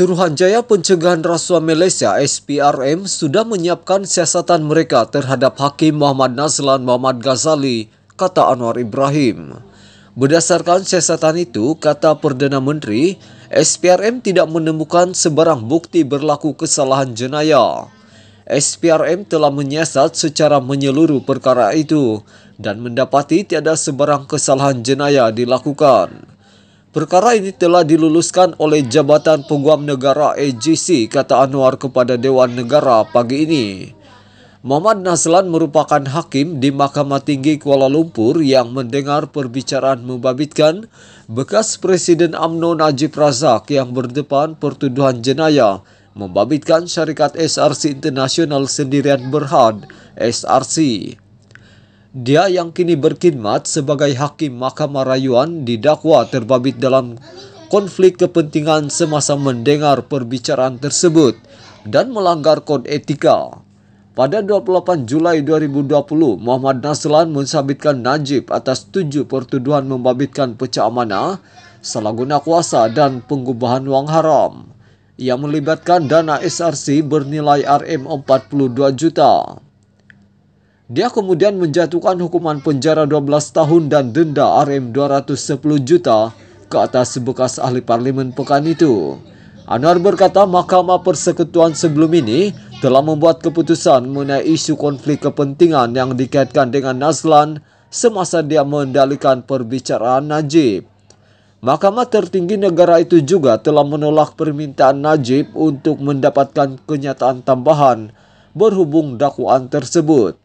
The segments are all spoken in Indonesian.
Suruhanjaya Pencegahan Rasuah Malaysia SPRM sudah menyiapkan siasatan mereka terhadap Hakim Muhammad Nazlan Muhammad Ghazali, kata Anwar Ibrahim. Berdasarkan siasatan itu, kata Perdana Menteri, SPRM tidak menemukan sebarang bukti berlaku kesalahan jenayah. SPRM telah menyiasat secara menyeluruh perkara itu dan mendapati tiada sebarang kesalahan jenayah dilakukan. Perkara ini telah diluluskan oleh Jabatan Peguam Negara AGC, kata Anwar kepada Dewan Negara pagi ini. Muhammad Nazlan merupakan hakim di Mahkamah Tinggi Kuala Lumpur yang mendengar perbicaraan membabitkan bekas Presiden UMNO Najib Razak yang berdepan pertuduhan jenayah membabitkan syarikat SRC Internasional Sendirian Berhad, SRC. Dia yang kini berkhidmat sebagai hakim Mahkamah Rayuan didakwa terbabit dalam konflik kepentingan semasa mendengar perbicaraan tersebut dan melanggar kode etika. Pada 28 Julai 2020, Muhammad Naslan mensabitkan Najib atas tujuh pertuduhan membabitkan pecah amanah, salahguna kuasa dan pengubahan wang haram. Ia melibatkan dana SRC bernilai RM42 juta. Dia kemudian menjatuhkan hukuman penjara 12 tahun dan denda RM 210 juta ke atas bekas ahli parlemen pekan itu. Anwar berkata Mahkamah Persekutuan sebelum ini telah membuat keputusan mengenai isu konflik kepentingan yang dikaitkan dengan Nazlan semasa dia mengendalikan perbicaraan Najib. Mahkamah tertinggi negara itu juga telah menolak permintaan Najib untuk mendapatkan kenyataan tambahan berhubung dakwaan tersebut.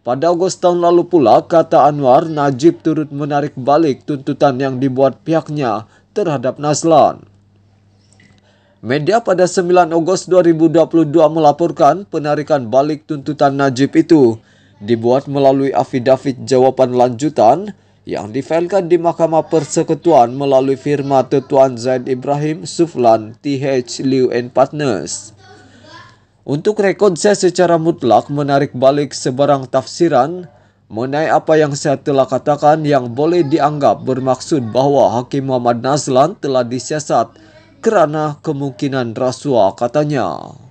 Pada Agustus tahun lalu pula, kata Anwar, Najib turut menarik balik tuntutan yang dibuat pihaknya terhadap Naslan. Media pada 9 Agustus 2022 melaporkan penarikan balik tuntutan Najib itu dibuat melalui afidavit jawaban lanjutan yang difailkan di Mahkamah Persekutuan melalui firma Tetuan Zaid Ibrahim Suflan TH Liu and Partners. Untuk rekod saya secara mutlak menarik balik sebarang tafsiran mengenai apa yang saya telah katakan yang boleh dianggap bermaksud bahawa Hakim Muhammad Nazlan telah disiasat kerana kemungkinan rasuah katanya.